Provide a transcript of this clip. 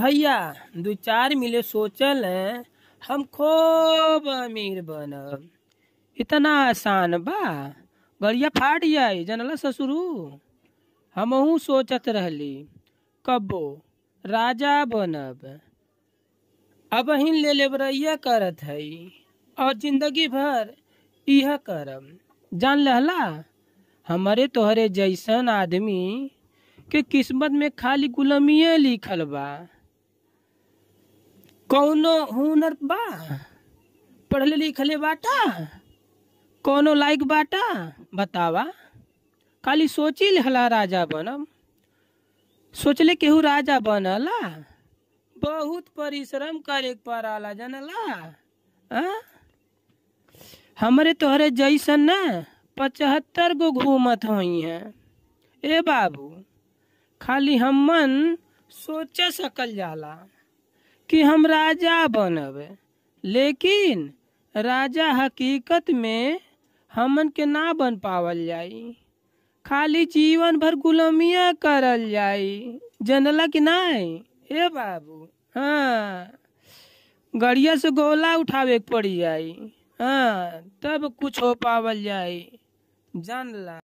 भैया दू चार मिले सोचल है हम खूब अमीर बनब इतना आसान बा गरिया फाट जाए जनला ससुरु हमहू सोचत रहली कबो राजा बनब अब ही ले लेबरैया करत है और जिंदगी भर यह करब जान लहला हमारे तोहरे जैसन आदमी के किस्मत में खाली गुलामिया लिखल बा कौनो हुनर बा पढ़ले लिखले बाटा कौनो लायक बाटा बतावा खाली सोची हला राजा बनम सोचले केहू राजा बनला बहुत परिश्रम करे पड़ाला जानला हमारे तोहरे जैसन न पचहत्तर गो घूमत हुई है ए बाबू खाली हम मन सोच सकल जाला कि हम राजा बनब लेकिन राजा हकीकत में हमन के ना बन पावल जाई खाली जीवन भर गुलामिया करल जाई जनला कि नाई हे बाबू हाँ गड़िया से गोला उठावे पड़ी जाई हाँ तब कुछ हो पावल जाई जानला